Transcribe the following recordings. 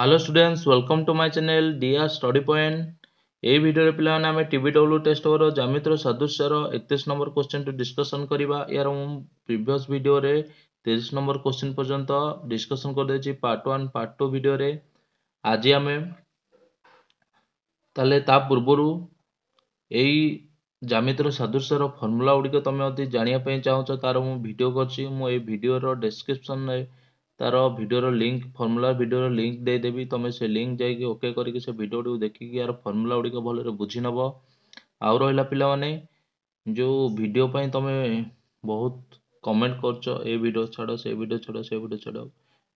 hello students welcome to my channel dear study point ଏହି ଭିଡ଼ିଓରେ ପିଲାମାନେ ଆମେ ଟିଭି ଡବ୍ଲ୍ୟୁ ଟେଷ୍ଟ ଓଭର ଜ୍ୟାମିତିର ସଦୃଶ୍ୟର ଏକତିରିଶ ନମ୍ବର କୋଶ୍ଚିନ୍ଟି ଡିସ୍କସନ୍ କରିବା ଏହାର ମୁଁ ପ୍ରିଭିୟସ୍ ଭିଡ଼ିଓରେ ତିରିଶ ନମ୍ବର କୋଶ୍ଚିନ୍ ପର୍ଯ୍ୟନ୍ତ ଡିସ୍କସନ୍ କରିଦେଇଛି ପାର୍ଟ ୱାନ୍ ପାର୍ଟ ଟୁ ଭିଡ଼ିଓରେ ଆଜି ଆମେ ତାହେଲେ ତା ପୂର୍ବରୁ ଏଇ ଜ୍ୟାମିତିର ସାଦୃଶ୍ୟର ଫର୍ମୁଲା ଗୁଡ଼ିକ ତୁମେ ଯଦି ଜାଣିବା ପାଇଁ ଚାହୁଁଛ ତାର ମୁଁ ଭିଡ଼ିଓ କରିଛି ମୁଁ ଏଇ ଭିଡ଼ିଓର ଡେସ୍କ୍ରିପ୍ସନ୍ରେ ତାର ଭିଡ଼ିଓର ଲିଙ୍କ ଫର୍ମୁଲା ଭିଡ଼ିଓର ଲିଙ୍କ ଦେଇଦେବି ତୁମେ ସେ ଲିଙ୍କ ଯାଇକି ଓକେ କରିକି ସେ ଭିଡ଼ିଓଟିକୁ ଦେଖିକି ଏହାର ଫର୍ମୁଲା ଗୁଡ଼ିକ ଭଲରେ ବୁଝିନେବ ଆଉ ରହିଲା ପିଲାମାନେ ଯେଉଁ ଭିଡ଼ିଓ ପାଇଁ ତୁମେ ବହୁତ କମେଣ୍ଟ କରୁଛ ଏ ଭିଡ଼ିଓ ଛାଡ଼ ସେ ଭିଡ଼ିଓ ଛାଡ଼ ସେ ଭିଡ଼ିଓ ଛାଡ଼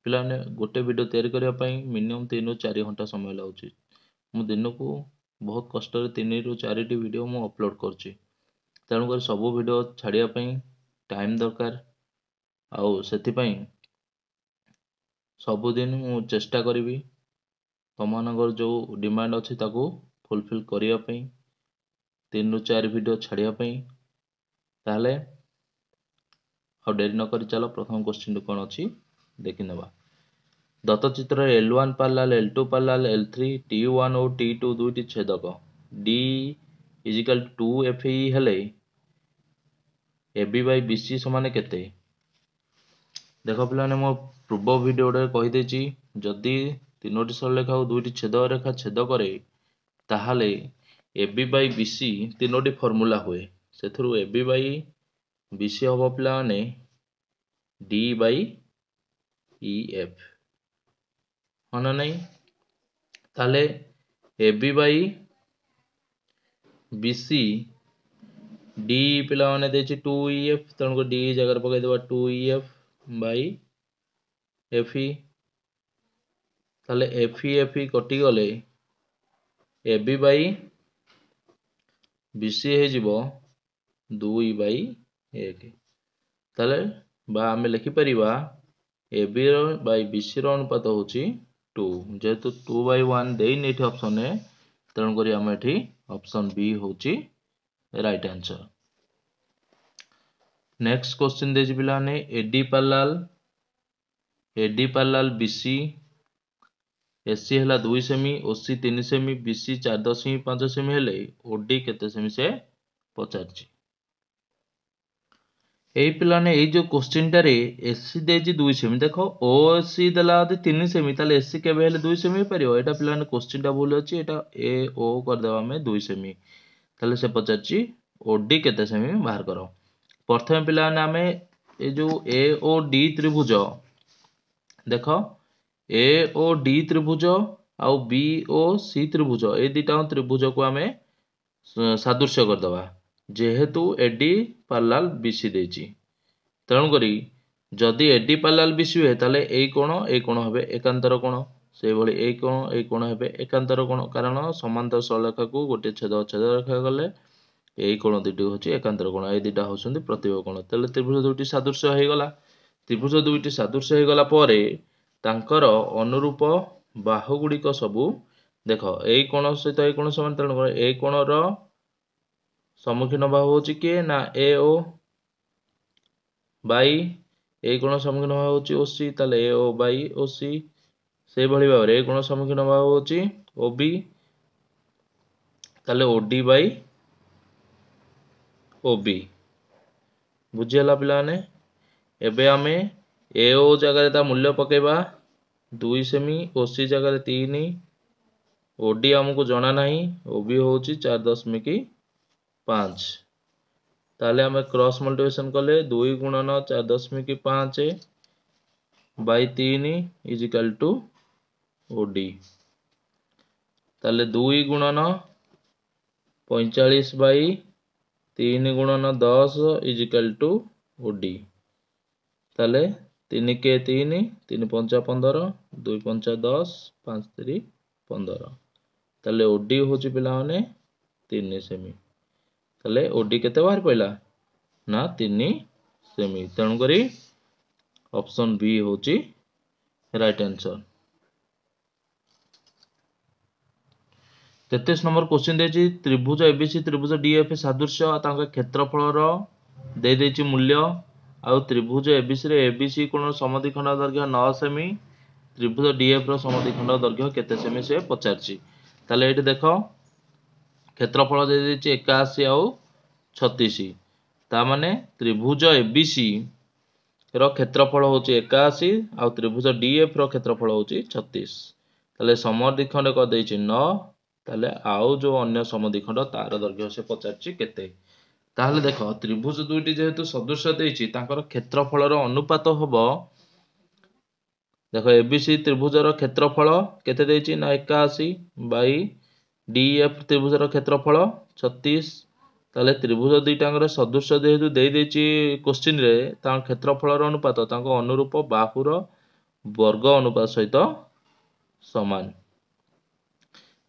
ପିଲାମାନେ ଗୋଟେ ଭିଡ଼ିଓ ତିଆରି କରିବା ପାଇଁ ମିନିମମ୍ ତିନିରୁ ଚାରି ଘଣ୍ଟା ସମୟ ଲାଗୁଛି ମୁଁ ଦିନକୁ ବହୁତ କଷ୍ଟରେ ତିନିରୁ ଚାରିଟି ଭିଡ଼ିଓ ମୁଁ ଅପଲୋଡ଼ କରୁଛି ତେଣୁକରି ସବୁ ଭିଡ଼ିଓ ଛାଡ଼ିବା ପାଇଁ ଟାଇମ୍ ଦରକାର ଆଉ ସେଥିପାଇଁ ସବୁଦିନ ମୁଁ ଚେଷ୍ଟା କରିବି ତମମାନଙ୍କର ଯେଉଁ ଡିମାଣ୍ଡ ଅଛି ତାକୁ ଫୁଲଫିଲ୍ କରିବା ପାଇଁ ତିନିରୁ ଚାରି ଭିଡ଼ିଓ ଛାଡ଼ିବା ପାଇଁ ତାହେଲେ ଆଉ ଡେରି ନ କରି ଚାଲ ପ୍ରଥମ କୋଶ୍ଚିନ୍ଟି କ'ଣ ଅଛି ଦେଖିନେବା ଦତ୍ତ L one parallel L two parallel L three T one ଓ ଟି ଟୁ ଦୁଇଟି ଛେଦକ D is equal to F E ହେଲେ A B by B C ସମାନ କେତେ ଦେଖ ପିଲାମାନେ ମୋ ପୂର୍ବ ଭିଡ଼ିଓ ଭିଡ଼ିଓରେ କହିଦେଇଛି ଯଦି ତିନୋଟି ସରଳରେଖା ଓ ଦୁଇଟି ଛେଦ ରେଖା ଛେଦ କରେ ତାହେଲେ A B by B C ତିନୋଟି ଫର୍ମୁଲା ହୁଏ ସେଥିରୁ ଏ ବି ବାଇ ବି ସି ହେବ ପିଲାମାନେ ଡି ବାଇ ଇ ଏଫ୍ ହଁ ନା ନାହିଁ তাহলে A B by BC D পিলামানে দিয়েছি টু ই এফ তেমন করে ଡି জায়গার পকাই দেবা to E F by F ताले एफ एफ कटिगले ए बी बी दुई बी एक ताले आम लिखिपर ए बीसी अनुपात हो टू जेहेतु टू बै वेन ये अप्सन ए तेणुकर आम ऑप्शन बी हूँ रईट आंसर नेक्स्ट क्वेश्चन दे पिलाने AD parallel A D parallel B C S C ହେଲା ଦୁଇ ସେମି ଓ ସି ତିନି ସେମି ବି ସି ଚାରି ଦଶମିକ ପାଞ୍ଚ ସେମି ହେଲେ ଓ ଡି କେତେ ସେମି ସେ ପଚାରିଛି ଏଇ ପିଲାମାନେ ଏଇ ଯେଉଁ କୋଶ୍ଚିନ୍ଟାରେ ଏସ୍ ସି ଦେଇଛି ଦୁଇ ସେମି ଦେଖ ଓ ଏସ୍ ସି ଦେଲା ଯଦି ତିନି ସେମି ତାହେଲେ ଏସ୍ ସି କେବେ ହେଲେ ଦୁଇ ସେମି ହେଇପାରିବ ଏଇଟା ପିଲାମାନେ କୋଶ୍ଚିନ୍ଟା ଭୁଲ ଅଛି ଏଇଟା ଏ ଓ କରିଦେବା ଆମେ ଦୁଇ ସେମି ତାହେଲେ ସେ ପଚାରିଛି ଓ ଡି କେତେ ସେମି ବାହାର କର ପ୍ରଥମେ ପିଲାମାନେ ଆମେ ଏଇ ଯେଉଁ ଏ ଓ ଡି ତ୍ରିଭୁଜ ଦେଖ ଏ ଓ ଡି ତ୍ରିଭୁଜ ଆଉ ବି ଓ ସି ତ୍ରିଭୁଜ ଏ ଦୁଇଟା ତ୍ରିଭୁଜକୁ ଆମେ ସାଦୃଶ୍ୟ କରିଦେବା ଯେହେତୁ ଏ ଡି ପାର୍ଲାଲ ବି ସି ଦେଇଛି ତେଣୁକରି ଯଦି ଏ ଡି ପାର୍ଲାଲ ବି ସି ହୁଏ ତାହେଲେ ଏଇ କୋଣ ଏଇ କୋଣ ହେବେ ଏକାନ୍ତର କୋଣ ସେଇଭଳି ଏଇ କୋଣ ଏଇ କୋଣ ହେବେ ଏକାନ୍ତର କୋଣ କାରଣ ସମାନ୍ତର ସରଳରେଖାକୁ ଗୋଟିଏ ଛେଦ ଅଛେଦ ରେଖା ଗଲେ ଏଇ କୋଣ ଦୁଇଟି ହେଉଛି ଏକାନ୍ତର କୋଣ ଏଇ ଦୁଇଟା ହେଉଛନ୍ତି ପ୍ରତିବ କୋଣ ତାହେଲେ ତ୍ରିଭୁଜ ଦୁଇଟି ସାଦୃଶ୍ୟ ହେଇଗଲା ତ୍ରିଭୁଜ ଦୁଇଟି ସାଦୃଶ୍ୟ ହେଇଗଲା ପରେ ତାଙ୍କର ଅନୁରୂପ ବାହୁଗୁଡ଼ିକ ସବୁ ଦେଖ ଏଇ କୋଣ ସହିତ ଏଇ କୋଣ ସମାନ ତେଣୁ ଏଇ କୋଣର ସମ୍ମୁଖୀନ ବାହୁ ହେଉଛି କିଏ ନା ଏ ଓ ବାଇ ଏଇ କୋଣ ସମ୍ମୁଖୀନ ବାହୁ ହେଉଛି ଓ ସି ତାହେଲେ ଏ ଓ ବାଇ ଓ ସି ସେହିଭଳି ଭାବରେ ଏଇ କୋଣ ସମ୍ମୁଖୀନ ବାହୁ ହେଉଛି ଓ ବି ତାହେଲେ ଓ ଡି ବାଇ ଓ ବି ବୁଝିହେଲା ପିଲାମାନେ एवं आम ए जगार मूल्य पकेबा दुई सेमी ओ सी जगार तीन ओडी आमको जाना ना ओ बी हूँ चार दशमिक पाँच तेल आम क्रस मल्टिवेशन कले दुई गुणन चार दशमिक पाँच बै तीन इजिकाल टू ओडी ताले दुई गुण न पैंचाश बुण गुणन दस इजिकाल टू ओडी तेल तीन के तीन तीन पंचा पंदर दुई पंचा दस पाँच तीन पंदर तेल ओडी हूँ पे तीन सेमी तेल ओडी के बाहर पड़ा ना तीन सेमी तेणुक ऑप्शन बी हूँ राइट आंसर तेतीस नंबर क्वेश्चन देती त्रिभुज एबीसी त्रिभुज डीएफए सादृश्य क्षेत्रफल दे मूल्य ଆଉ ତ୍ରିଭୁଜ A B ସିରେ A B C କୋଣ ସମଧିଖଣ୍ଡ ଦୈର୍ଘ୍ୟ ନଅ ସେମି ତ୍ରିଭୁଜ ଡିଏଫ୍ର ସମଧିଖଣ୍ଡ ଦୈର୍ଘ୍ୟ କେତେ ସେମି ସେ ପଚାରିଛି ତାହେଲେ ଏଇଠି ଦେଖ କ୍ଷେତ୍ରଫଳ ଦେଇଛି ଏକାଅଶି ଆଉ ଛତିଶ ତା ମାନେ ତ୍ରିଭୁଜ ଏ ବି ସି ର କ୍ଷେତ୍ରଫଳ ହେଉଛି ଏକାଅଶି ଆଉ ତ୍ରିଭୁଜ ଡିଏଫ୍ର କ୍ଷେତ୍ରଫଳ ହେଉଛି ଛତିଶ ତାହେଲେ ସମଧିଖଣ୍ଡ କ ଦେଇଛି ନଅ ତାହେଲେ ଆଉ ଯେଉଁ ଅନ୍ୟ ଖଣ୍ଡ ତାର ଦୈର୍ଘ୍ୟ ସେ ପଚାରିଛି କେତେ ତାହେଲେ ଦେଖ ତ୍ରିଭୁଜ ଦୁଇଟି ଯେହେତୁ ସଦୃଶ ଦେଇଛି ତାଙ୍କର କ୍ଷେତ୍ରଫଳର ଅନୁପାତ ହବ ଦେଖ ଏବିସି ତ୍ରିଭୁଜର କ୍ଷେତ୍ରଫଳ କେତେ ଦେଇଛି ନା ଏକାଅଶୀ ବାଇ ଡିଏଫ e ତ୍ରିଭୁଜର କ୍ଷେତ୍ରଫଳ ଛତିଶ ତାହେଲେ ତ୍ରିଭୁଜ ଦୁଇଟାଙ୍କର ସଦୃଶ ଯେହେତୁ ଦେଇ ଦେଇଛି ଦେଇଦେଇଛି ରେ ତାଙ୍କ କ୍ଷେତ୍ରଫଳର ଅନୁପାତ ତାଙ୍କ ଅନୁରୂପ ବାହୁର ବର୍ଗ ଅନୁପାତ ସହିତ ସମାନ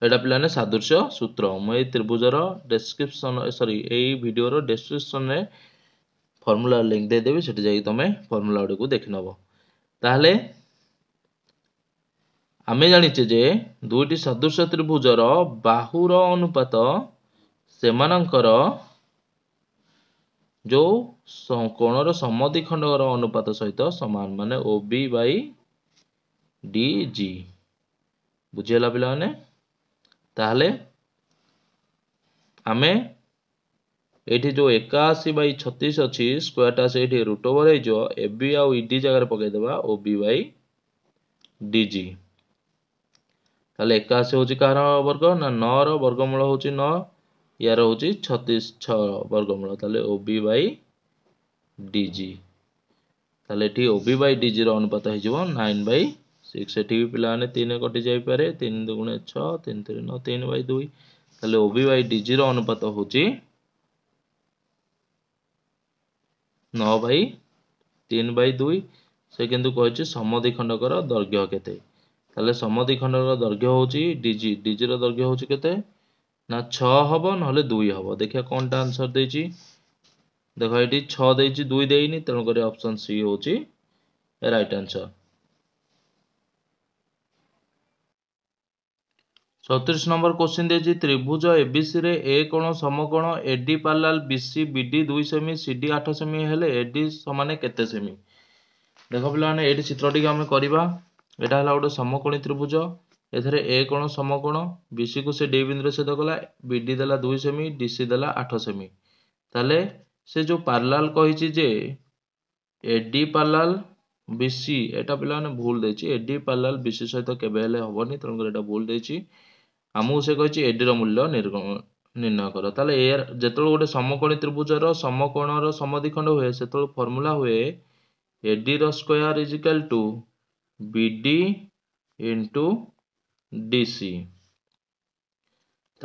ଏଇଟା ପିଲାମାନେ ସାଦୃଶ୍ୟ ସୂତ୍ର ମୁଁ ଏଇ ତ୍ରିଭୁଜର ଡେସ୍କ୍ରିପସନ୍ ସରି ଏଇ ଭିଡ଼ିଓର ଡେସ୍କ୍ରିପସନ୍ରେ ଫର୍ମୁଲା ଲିଙ୍କ୍ ଦେଇଦେବି ସେଠି ଯାଇକି ତୁମେ ଫର୍ମୁଲା ଗୁଡ଼ିକୁ ଦେଖିନେବ ତାହେଲେ ଆମେ ଜାଣିଛେ ଯେ ଦୁଇଟି ସଦୃଶ୍ୟ ତ୍ରିଭୁଜର ବାହୁର ଅନୁପାତ ସେମାନଙ୍କର ଯେଉଁ କୋଣର ସମଦ୍ୱିଖଣ୍ଡର ଅନୁପାତ ସହିତ ସମାନ ମାନେ O B by D G ବୁଝିଗଲା ପିଲାମାନେ তাহলে ଆମେ ଏଇଠି ଯେଉଁ ଏକାଅଶୀ ବାଇ ଛତିଶ ଅଛି ସ୍କୋୟାରଟା ସେଇଠି ରୁଟ୍ ଓଭର୍ ହେଇଯିବ ଏ ବି ଆଉ ଇ ଡି ଜାଗାରେ ପକାଇଦେବା O B by D G ତାହେଲେ ଏକାଅଶୀ ହେଉଛି କାହାର ବର୍ଗ ନା ନଅର ବର୍ଗମୂଳ ହେଉଛି ନଅ ୟାର ହେଉଛି ଛତିଶ ଛଅ ବର୍ଗମୂଳ ତାହେଲେ O B by D G ତାହେଲେ ଏଠି ଓ ବି ବାଇ ଡି ଜିର ଅନୁପାତ ହେଇଯିବ ନାଇନ୍ ବାଇ সিক্স এটি ବି ପିଲାମାନେ ତିନି କଟି ଯାଇପାରେ ତିନି ଗୁଣେ ଛଅ ତିନି ତିନି ନଅ ତିନି ବାଇ ଦୁଇ ତାହେଲେ ଓ ବି ବାଇ ଡିଜିର ଅନୁପାତ ହେଉଛି ନଅ ବାଇ ତିନି ବାଇ ଦୁଇ ସେ କିନ୍ତୁ କହିଛି ଖଣ୍ଡକର ଦୈର୍ଘ୍ୟ କେତେ ତାହେଲେ ଖଣ୍ଡକର ଦୈର୍ଘ୍ୟ ହେଉଛି ଡିଜି ଡିଜିର ଦୈର୍ଘ୍ୟ ହେଉଛି କେତେ ନା ଛଅ ହେବ ନହେଲେ ଦୁଇ ହେବ ଦେଖିବା କ'ଣଟା ଆନ୍ସର୍ ଦେଇଛି ଦେଖ ଏଠି ଛଅ ଦେଇଛି ଦୁଇ ଦେଇନି ତେଣୁକରି ଅପସନ୍ ସି ହେଉଛି ରାଇଟ୍ ଆନ୍ସର୍ ଛତିରିଶ ନମ୍ବର କୋଶ୍ଚିନ୍ ଦେଇଛି ତ୍ରିଭୁଜ ଏ ବି ସି ରେ ଏ କୋଣ ସମକୋଣ A D parallel B C B D ଦୁଇ ସେମି ସି ଡି ଆଠ ସେମି ହେଲେ ଏ ଡି ସମାନ କେତେ ସେମି ଦେଖ ପିଲାମାନେ ଏଇଠି ଚିତ୍ର ଟିକେ ଆମେ କରିବା ଏଇଟା ହେଲା ଗୋଟେ ସମକୋଣୀ ତ୍ରିଭୁଜ ଏଥିରେ ଏ କୋଣ ସମକୋଣ ବି ସିକୁ ସେ ଡି ବିନ୍ଦୁରେ ସେଦ କଲା ବି ଡି ଦେଲା ଦୁଇ ସେମି ଡିସି ଦେଲା ଆଠ ସେମି ତାହେଲେ ସେ ଯେଉଁ ପାରାଲାଲ କହିଛି ଯେ A D parallel B C ଏଇଟା ପିଲାମାନେ ଭୁଲ ଦେଇଛି A D parallel B C ସହିତ କେବେ ହେଲେ ହେବନି ତେଣୁକରି ଏଇଟା ଭୁଲ ଦେଇଛି ଆମକୁ ସେ କହିଛି ଏଡ଼ିର ମୂଲ୍ୟ ନିର୍ଣ୍ଣୟ କର ତାହେଲେ ଏହାର ଯେତେବେଳେ ଗୋଟେ ସମକୋଣୀ ତ୍ରିଭୁଜର ସମକୋଣର ସମଧିଖଣ୍ଡ ହୁଏ ସେତେବେଳେ ଫର୍ମୁଲା ହୁଏ ଏଡ଼ିର square equal to B D into D C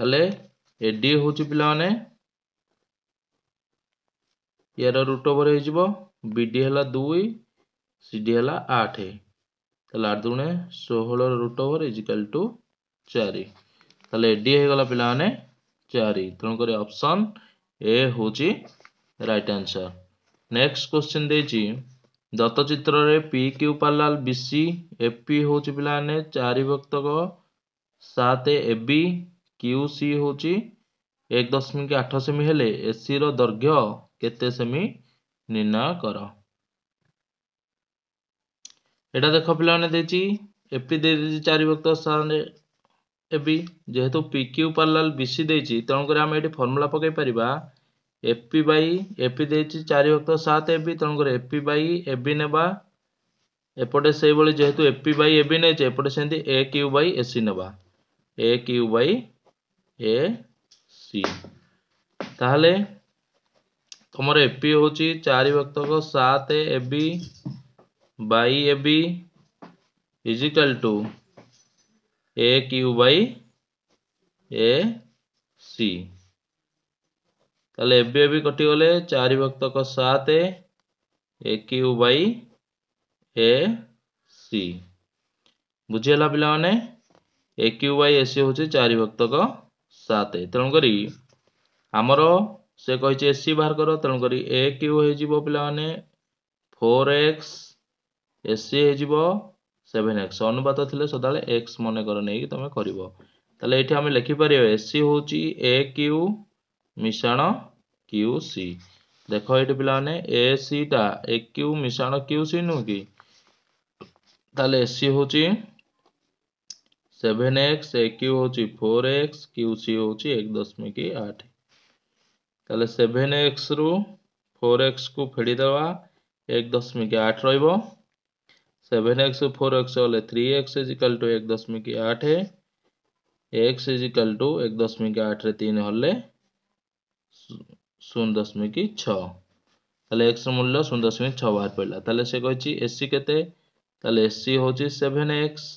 ତାହେଲେ ଏଡ଼ି ହେଉଛି ପିଲାମାନେ ଏହାର ରୁଟ ଓଭର ହେଇଯିବ ବି ଡି ହେଲା ଦୁଇ ସି ଡି ହେଲା ଆଠ ତାହେଲେ ଆଠ ଦୁଣେ ଷୋହଳ ରୁଟ ଓଭର ଇଜିକାଲ ଟୁ ଚାରି ତାହେଲେ ଡି ହେଇଗଲା ପିଲାମାନେ ଚାରି ତେଣୁକରି ଅପସନ୍ ଏ ହେଉଛି ରାଇଟ୍ ଆନ୍ସର୍ ନେକ୍ସଟ କ୍ୱେଶ୍ଚିନ୍ ଦେଇଛି ଦତ୍ତଚିତ୍ରରେ P Q parallel B C A P ହେଉଛି ପିଲାମାନେ ଚାରି ଭକ୍ତକ ସାତ ଏ ବି କ୍ୟୁ ସି ହେଉଛି ଏକ ଦଶମିକ ଆଠ ସେମି ହେଲେ ଏସିର ଦୈର୍ଘ୍ୟ କେତେ ସେମି ନିର୍ଣ୍ଣୟ କର ଏଇଟା ଦେଖ ପିଲାମାନେ ଦେଇଛି ଏପି ଦେଇଦେଇଛି ଚାରି ଭକ୍ତ ସାତ जेहेतु PQ Q parallel B C दे तेणुक आम ये फर्मूला पकई पार एपी बै एपी दे चार भक्त सात ए वि तेणुक एपि बै ए वि नवा एपटे जेहेतु एपी बै ए वि नहीं एपटे से क्यू बै ए सी नवा ए क्यू बै ए सी ताले तुम एपि हूँ चार भक्त सात ए वि बै एजिकल टू ए क्यू बै ए सी तबे भी कटिगले चार भक्त सात ए क्यू बै ए सी बुझेगा पाने ए क्यू बै ए सी हूँ चार भक्त सात तेणुक आमर से कही ए सी बाहर कर तेणुक ए क्यू हो पाने फोर एक्स ए सी हो सेवेन एक्स अनुपात थी सदा एक्स मन कर नहीं तुम करें लिखिपर एसी हूँ ए क्यू मिशाण क्यू सी देख ये पे ए सीटा ए क्यू मिशाण क्यू सी नु कि एसी हूँ सेवेन एक्स ए क्यू हूँ फोर एक्स क्यू सी हूँ एक दशमिक आठ तेल सेभेन एक्स रु फोर एक्स को फेड़ीदेवा एक दशमिक आठ रहा सेवन एक्स फोर एक्स वाले थ्री एक्स इजिकल टू एक दशमिक आठ एक्स इजिकल टू एक दशमिक आठ तीन हल्ले शून दशमिक छे एक्स मूल्य शून दशमिक छ बाहर पड़ा ताले से कही एस सी के ताले एस सी हूँ सेभेन एक्स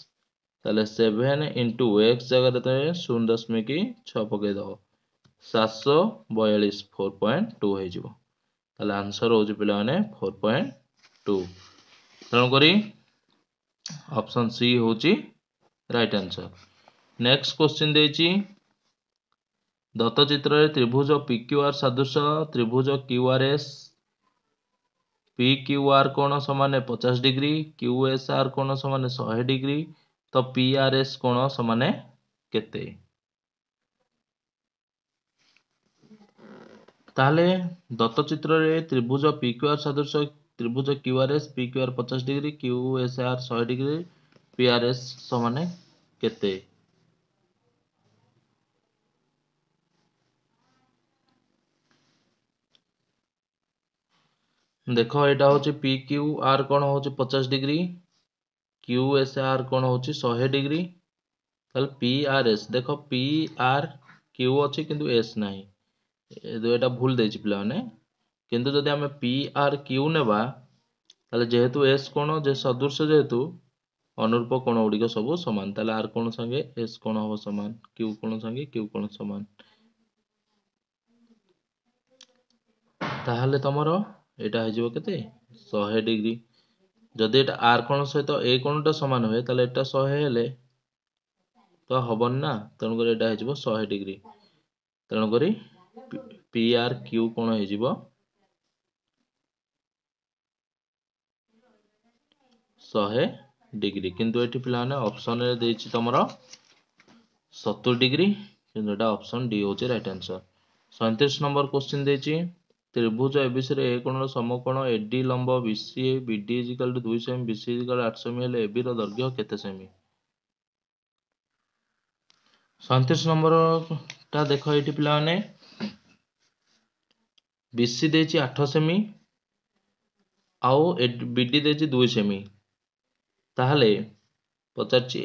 ताले सेभेन इंटू एक्स जगह तुम शून दशमिक छ पकईद सात बयालीस फोर पॉइंट टू हो आंसर हूँ पे फोर पॉइंट टू तेणुक तो ऑप्शन सी हूँ राइट आंसर नेक्स्ट क्वेश्चन दे दत्तचित्र त्रिभुज पिक्यूआर सदृश त्रिभुज क्यूआरएस पी क्यूआर कोण सामने पचास डिग्री क्यू एस आर कोण सामने शहे डिग्री तो पी पीआरएस कोण सामने के दत्तचित्र त्रिभुज आर सदृश त्रिभुज Q R S P Q R पचास डिग्री क्यू एस आर शहे डिग्री पी आर एस सामान के देख यहाँ हूँ पी क्यू आर कौन हूँ पचास डिग्री क्यू एस आर कौन हूँ शहे डिग्री पी आर एस देख पी आर क्यू अच्छे एस ना ये भूल दे पाने কিন্তু যদি আমি পি আর কিউ ନେବା ତାହେଲେ ଯେହେତୁ ଏସ୍ କୋଣ ଯେ ସଦୃଶ ଯେହେତୁ ଅନୁରୂପ କୋଣ ଗୁଡ଼ିକ ସବୁ ସମାନ ତାହେଲେ ଆର୍ କୋଣ ସାଙ୍ଗେ ଏସ୍ କୋଣ ହେବ ସମାନ କ୍ୟୁ କୋଣ ସାଙ୍ଗେ କ୍ୟୁ କୋଣ ସମାନ ତାହେଲେ ତମର ଏଇଟା ହେଇଯିବ କେତେ ଶହେ ଡିଗ୍ରୀ ଯଦି ଏଇଟା ଆର୍ କୋଣ ସହିତ ଏ କୋଣଟା ସମାନ ହୁଏ ତାହେଲେ ଏଇଟା ଶହେ ହେଲେ ତ ହେବନି ନା ତେଣୁକରି ଏଇଟା ହେଇଯିବ ଶହେ ଡିଗ୍ରୀ ତେଣୁକରି ପି ଆର୍ କ୍ୟୁ କୋଣ ହେଇଯିବ ଶହେ ডিগ্রি কিন্তু এটি পিলানে অপশনরে ଦେଇଛି ତମର 70 ডিগ্রি কিন্তু এটা অপশন ডি হচ্ছে রাইট আনসার 37 নম্বর কোশ্চেন ଦେଇଛି ত্রিভুজ ABC রে এ কোণର সমকোଣ AD লম্ব BCA BD ইকুয়াল টু 2 সেমি BC ইকুয়াল 8 সেমি ହେଲେ AB ର দৈর্ঘ্য কেতে সেমি 37 নম্বর টা দেখো এটি পিলানে BC ଦେଇଛି 8 সেমি ଆଉ BD ଦେଇଛି 2 সেমি ताल पचार के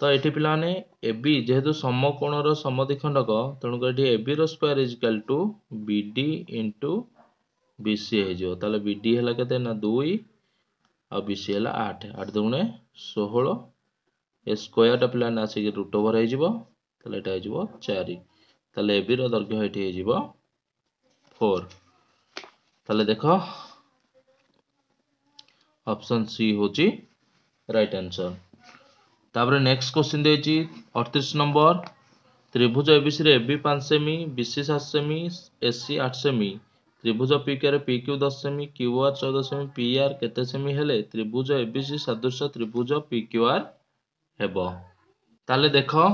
तो ये पे ए जेहेतु समकोण समदिखंडक तेणुक A square equal to B D into B C तेल बी डी है के दुई आ सी है आठ आठ दुणे षोह ए टा पे आसिक रुट ओवर होटा हो चार ए दर्घ्य फोर तेल देख ଅପସନ୍ ସି ହେଉଛି ରାଇଟ୍ ଆନ୍ସର୍ ତାପରେ ନେକ୍ସଟ କୋଶ୍ଚିନ୍ ଦେଇଛି ଅଠତିରିଶ ନମ୍ବର ତ୍ରିଭୁଜ ଏବିସିରେ ଏବି ପାଞ୍ଚ ସେମି ବିସି ସାତ ସେମି ଏସି ଆଠ ସେମି ତ୍ରିଭୁଜ ପିକେରେ ପି କ୍ୟୁ ଦଶ ସେମି କ୍ୟୁ ଆର୍ ଚଉଦ ସେମି ପି ଆର୍ କେତେ ସେମି ହେଲେ ତ୍ରିଭୁଜ ଏବିସି ସଦୃଶ ତ୍ରିଭୁଜ ପି କ୍ୟୁ ଆର୍ ହେବ ତାହେଲେ ଦେଖ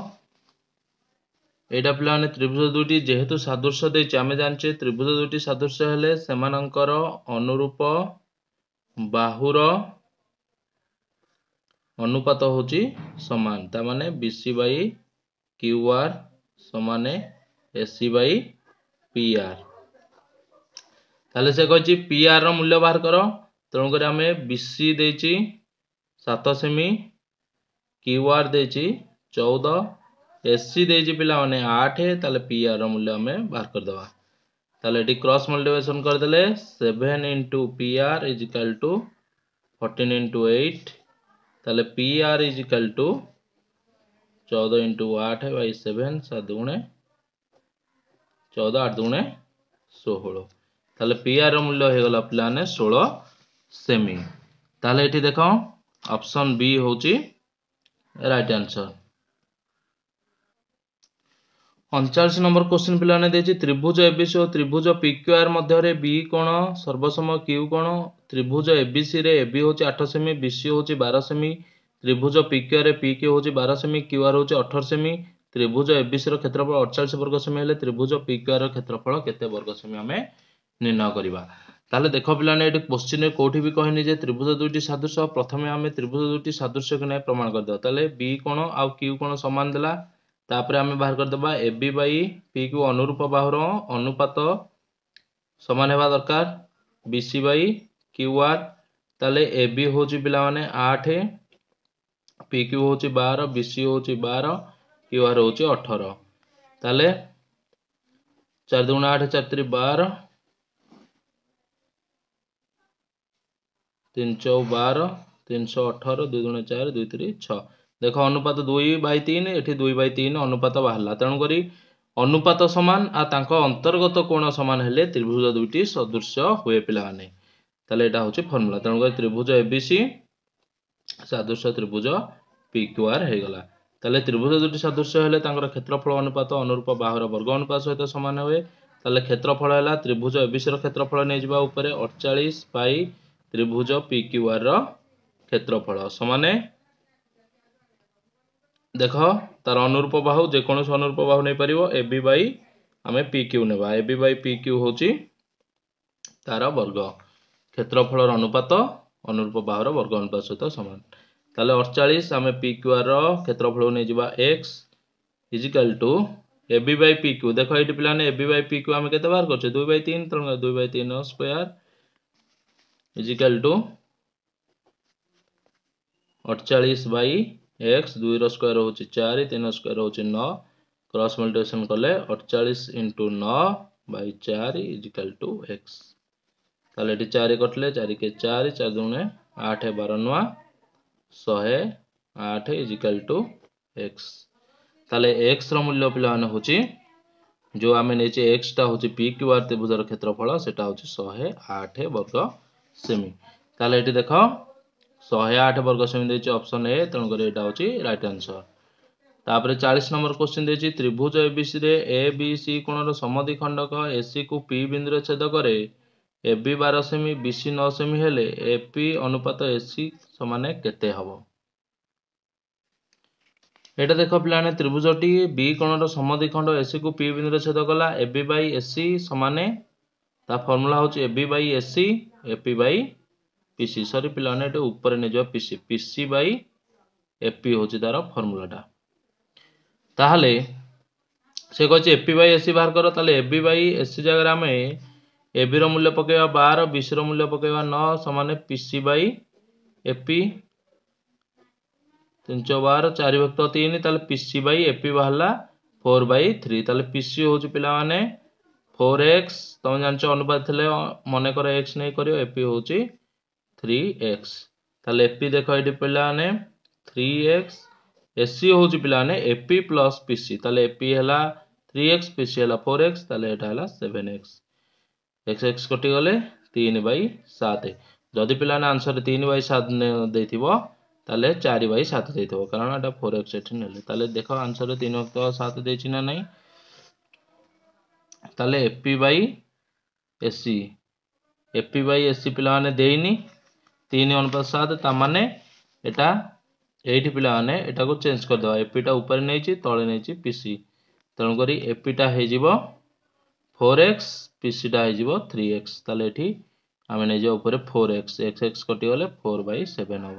ଏଇଟା ପିଲାମାନେ ତ୍ରିଭୁଜ ଦୁଇଟି ଯେହେତୁ ସାଦୃଶ୍ୟ ଦେଇଛି ଆମେ ଜାଣିଛେ ତ୍ରିଭୁଜ ଦୁଇଟି ସାଦୃଶ୍ୟ ହେଲେ ସେମାନଙ୍କର ଅନୁରୂପ बाहूर अनुपात हूँ सामान तमें B C B Q R सामान एस बी पी आर ताक पी आर रूल्य बाहर कर तेणुक आम बीसी सत सेमी क्यू आर दे चौद एसी सी दे पाने आठ तेल पी आर रूल्य आम बाहर करदे তাহলে क्रॉस मल्टीप्लिकेशन कर করেদেলে seven into PR is equal to to into into ताले पीआर इज इक्वल टू चौदह इंटू आठ बाई सेभेन सात दुगुणे चौदह आठ दुगुणे षोह ताल पी आर मूल्य हो गला पे षोल सेमी ताल ये देख ऑप्शन बी हूँ राइट आंसर ଅଣଚାଳିଶ ନମ୍ବର କୋଶ୍ଚିନ୍ ପିଲାମାନେ ଦେଇଛି ତ୍ରିଭୁଜ ଏବିସି ଓ ତ୍ରିଭୁଜ ପିକ୍ୟୁଆର୍ ମଧ୍ୟରେ ବି କୋଣ ସର୍ବସମ କ୍ୟୁ କୋଣ ତ୍ରିଭୁଜ ଏବିସିରେ ଏବି ହେଉଛି ଆଠ ସେମି ବିସି ହେଉଛି ବାର ସେମି ତ୍ରିଭୁଜ ପିକ୍ୟୁଆର୍ରେ ପି କ୍ୟୁ ହେଉଛି ବାର ସେମି କ୍ୟୁଆର୍ ହେଉଛି ଅଠର ସେମି ତ୍ରିଭୁଜ ଏବିସିର କ୍ଷେତ୍ରଫଳ ଅଠଚାଳିଶ ବର୍ଗ ସେମି ହେଲେ ତ୍ରିଭୁଜ ପିକ୍ୟୁଆର୍ର କ୍ଷେତ୍ରଫଳ କେତେ ବର୍ଗ ସେମି ଆମେ ନିର୍ଣ୍ଣୟ କରିବା ତାହେଲେ ଦେଖ ପିଲାମାନେ ଏଠି କୋଶ୍ଚିନ୍ରେ କେଉଁଠି ବି କହିନି ଯେ ତ୍ରିଭୁଜ ଦୁଇଟି ସାଦୃଶ୍ୟ ପ୍ରଥମେ ଆମେ ତ୍ରିଭୁଜ ଦୁଇଟି ସାଦୃଶ୍ୟ କି ନାହିଁ ପ୍ରମାଣ କରିଦେବା ତାହେଲେ ବି କୋଣ ଆଉ କ୍ୟୁ କୋଣ ସମାନ ଦେଲା तापर आम बाहर करदे ए बी पी को अनुरूप बाहर अनुपात सामान होगा दरकार B C by Q R ते ए हूँ पिला आठ पी क्यू हूँ बार बी सी हूँ बार क्यू आर हूँ अठर ताल चार दुण आठ चार बार तीन चौ बार तीन सौ अठर दुई चार दुई तीन छः ଦେଖ ଅନୁପାତ ଦୁଇ ବାଇ ତିନି ଏଠି ଦୁଇ ବାଇ ତିନି ଅନୁପାତ ବାହାରିଲା ତେଣୁକରି ଅନୁପାତ ସମାନ ଆଉ ତାଙ୍କ ଅନ୍ତର୍ଗତ କୋଣ ସମାନ ହେଲେ ତ୍ରିଭୁଜ ଦୁଇଟି ସଦୃଶ୍ୟ ହୁଏ ପିଲାମାନେ ତାହେଲେ ଏଇଟା ହେଉଛି ଫର୍ମୁଲା ତେଣୁକରି ତ୍ରିଭୁଜ ଏବିସି ସାଦୃଶ୍ୟ ତ୍ରିଭୁଜ ପି କ୍ୟୁ ଆର୍ ହେଇଗଲା ତାହେଲେ ତ୍ରିଭୁଜ ଦୁଇଟି ସଦୃଶ୍ୟ ହେଲେ ତାଙ୍କର କ୍ଷେତ୍ରଫଳ ଅନୁପାତ ଅନୁରୂପ ବାହୁର ବର୍ଗ ଅନୁପାତ ସହିତ ସମାନ ହୁଏ ତାହେଲେ କ୍ଷେତ୍ରଫଳ ହେଲା ତ୍ରିଭୁଜ ଏବିସିର କ୍ଷେତ୍ରଫଳ ନେଇଯିବା ଉପରେ ଅଠଚାଳିଶ ବାଇ ତ୍ରିଭୁଜ ପି କ୍ୟୁ ଆର୍ର କ୍ଷେତ୍ରଫଳ ସମାନେ देख तार अनुरूप बाहू जेको अनुरूप बाहू नहीं पार ए आम पी क्यू ने ए पी क्यू हूँ तार वर्ग क्षेत्रफल अनुपात अनुरूप बाहर वर्ग अनुपात सहित सामान तेल अड़चाश आम पी क्यूआर क्षेत्रफल नहीं जावा x is equal to A by P Q देख ये पे ए बै पी क्यू आम के बाहर कर दुई बै तीन तर दुई बै तीन स्क्वयर फिजिकाल टू अड़चाश बै एक्स दुईर स्क्वयर हूँ चार तीन स्क्वयर हो न क्रस मल्टेसन कले अड़चाश इंटु न बै चार इजिकाल टू एक्स ताल चार कटले चार के चार चार दुणे आठ बार नुआ शहे आठ इजिकाल टू एक्स तेल एक्स रूल्य पे हूँ जो आम नहीं एक्सटा हूँ पी क्यू आर त्रिभुज क्षेत्रफल से शहे आठ वर्ग सेमी ताल देख ଶହେ ଆଠ ବର୍ଗ ସେମି ଦେଇଛି ଅପସନ୍ ଏ ତେଣୁକରି ଏଇଟା ହେଉଛି ରାଇଟ୍ ଆନ୍ସର ତାପରେ ଚାଳିଶ ନମ୍ବର କ୍ୱେଶ୍ଚିନ୍ ଦେଇଛି ତ୍ରିଭୁଜ A B ସିରେ A B C କୋଣର ସମଧି ଖଣ୍ଡକ ଏସିକୁ ପି ବିନ୍ଦୁରେ ଛେଦ କରେ ଏ ବି ବାର ସେମି ବି ସି ନଅ ସେମି ହେଲେ ଏ ପି ଅନୁପାତ ଏ ସି ସମାନ କେତେ ହେବ ଏଇଟା ଦେଖ ପିଲାମାନେ ତ୍ରିଭୁଜଟି ବି କୋଣର ସମଧି ଖଣ୍ଡ ଏସିକୁ ପି ବିନ୍ଦୁରେ ଛେଦ କଲା ଏ ବି ବାଇ ଏସି ସମାନ ତା ଫର୍ମୁଲା ହେଉଛି A B by A C A P by PC sorry ପିଲାମାନେ ଏଠି ଉପରେ ନେଇଯିବା ପିସି ପିସି ବାଇ ଏପି ହେଉଛି ତାର ଫର୍ମୁଲାଟା ତାହେଲେ ସେ କହିଛି ଏପି ବାଇ ଏସି ବାହାର କର ତାହେଲେ ଏବି ବାଇ ଏସି ଜାଗାରେ ଆମେ ଏବିର ମୂଲ୍ୟ ପକାଇବା ବାର ବିସିର ମୂଲ୍ୟ ପକାଇବା ନଅ ସମାନ ପିସି ବାଇ ଏପି ତିନି ଚଉ ବାର ଚାରି ଭକ୍ତ ତିନି ତାହେଲେ ପିସି ବାଇ ଏପି ବାହାରିଲା ଫୋର୍ ବାଇ ଥ୍ରୀ ତାହେଲେ ପିସି ହେଉଛି ପିଲାମାନେ ଫୋର୍ ଏକ୍ସ ତୁମେ ଜାଣିଛ ଅନୁପାତ ଥିଲେ ମନେକର ଏକ୍ସ ନେଇ କରିବ ଏପି ହେଉଛି থ্রি এক্স তাহলে এপি দেখ এটি পিলানে থ্রি এক্স এসি হচ্ছে পিলানে এপি প্লস পিসি তাহলে এপি হল থ্রি এক্স পিসি হল ফোর এক্স তাহলে এটা হল সেভেন এক্স এক্স এক্স কটিগলে তিন বাই সাত যদি পিলানে আনসর তিন বাই সাত দিয়ে তাহলে চারি বাই সাত দিয়ে কারণ এটা ফোর এক্স এটি নেলে তাহলে দেখ আনসর তিন অক্ত সাত দিয়েছি না নাই তাহলে AP by AC AP by AC পিলানে দেইনি তিন অনুপাত সাত তার মানে এটা এইটি ପିଲାମାନେ ଏଟାକୁ ଚେଞ୍ଜ କରିଦେବା ଏପିଟା ଉପରେ ନେଇଛି ତଳେ ନେଇଛି ପିସି ତେଣୁକରି ଏପିଟା ହେଇଯିବ ଫୋର୍ ଏକ୍ସ ପିସିଟା ହେଇଯିବ ଥ୍ରୀ ଏକ୍ସ ତାହେଲେ ଏଠି ଆମେ ନେଇଯିବା ଉପରେ ଫୋର୍ ଏକ୍ସ ଏକ୍ସ ଏକ୍ସ କଟିଗଲେ ଫୋର୍ ବାଇ ସେଭେନ୍ ହେବ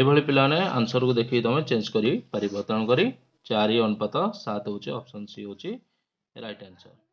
ଏଇଭଳି ପିଲାମାନେ ଆନ୍ସରକୁ ଦେଖିକି ତୁମେ ଚେଞ୍ଜ କରିପାରିବ ତେଣୁକରି ଚାରି ଅନୁପାତ ସାତ ହେଉଛି ଅପସନ୍ ସି ହେଉଛି ରାଇଟ୍ ଆନ୍ସର